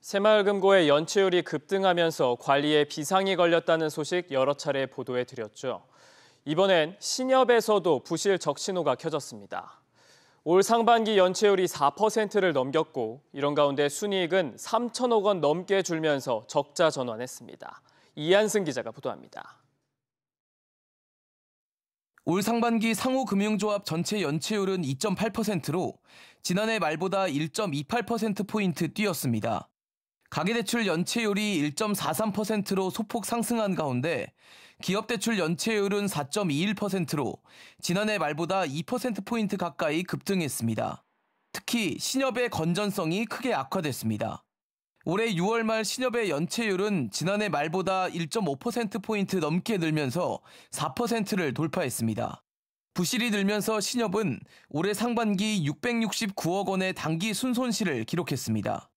새마을금고의 연체율이 급등하면서 관리에 비상이 걸렸다는 소식 여러 차례 보도해 드렸죠. 이번엔 신협에서도 부실 적신호가 켜졌습니다. 올 상반기 연체율이 4%를 넘겼고 이런 가운데 순이익은 3천억 원 넘게 줄면서 적자 전환했습니다. 이한승 기자가 보도합니다. 올 상반기 상호금융조합 전체 연체율은 2.8%로 지난해 말보다 1.28%포인트 뛰었습니다. 가계대출 연체율이 1.43%로 소폭 상승한 가운데 기업대출 연체율은 4.21%로 지난해 말보다 2%포인트 가까이 급등했습니다. 특히 신협의 건전성이 크게 악화됐습니다. 올해 6월 말 신협의 연체율은 지난해 말보다 1.5%포인트 넘게 늘면서 4%를 돌파했습니다. 부실이 늘면서 신협은 올해 상반기 669억 원의 단기 순손실을 기록했습니다.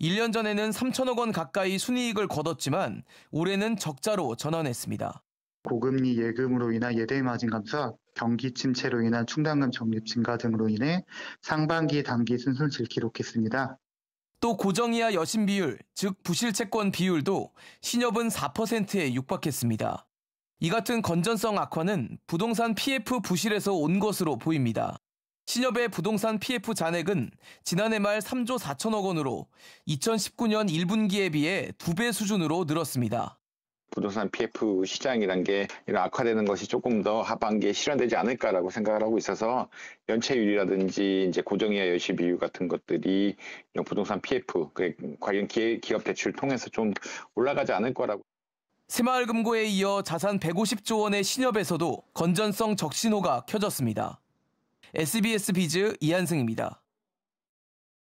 1년 전에는 3천억 원 가까이 순이익을 거뒀지만 올해는 적자로 전환했습니다. 고금리 예금으로 인한 예대 마진 감소, 경기 침체로 인한 충당금 적립 증가 등으로 인해 상반기 단기 순손실 기록했습니다. 또 고정 이하 여신 비율, 즉 부실 채권 비율도 신협은 4%에 육박했습니다. 이 같은 건전성 악화는 부동산 PF 부실에서 온 것으로 보입니다. 신협의 부동산 PF 잔액은 지난해 말 3조 4천억 원으로 2019년 1분기에 비해 2배 수준으로 늘었습니다. 부동산 PF 시장이란 게 이런 악화되는 것이 조금 더 하반기에 실현되지 않을까라고 생각을 하고 있어서 연체율이라든지 이제 고정이하 여시 비율 같은 것들이 이런 부동산 PF 그 관련 기업 대출 을 통해서 좀 올라가지 않을 거라고. 새마을금고에 이어 자산 150조 원의 신협에서도 건전성 적신호가 켜졌습니다. SBS 비즈 이한승입니다.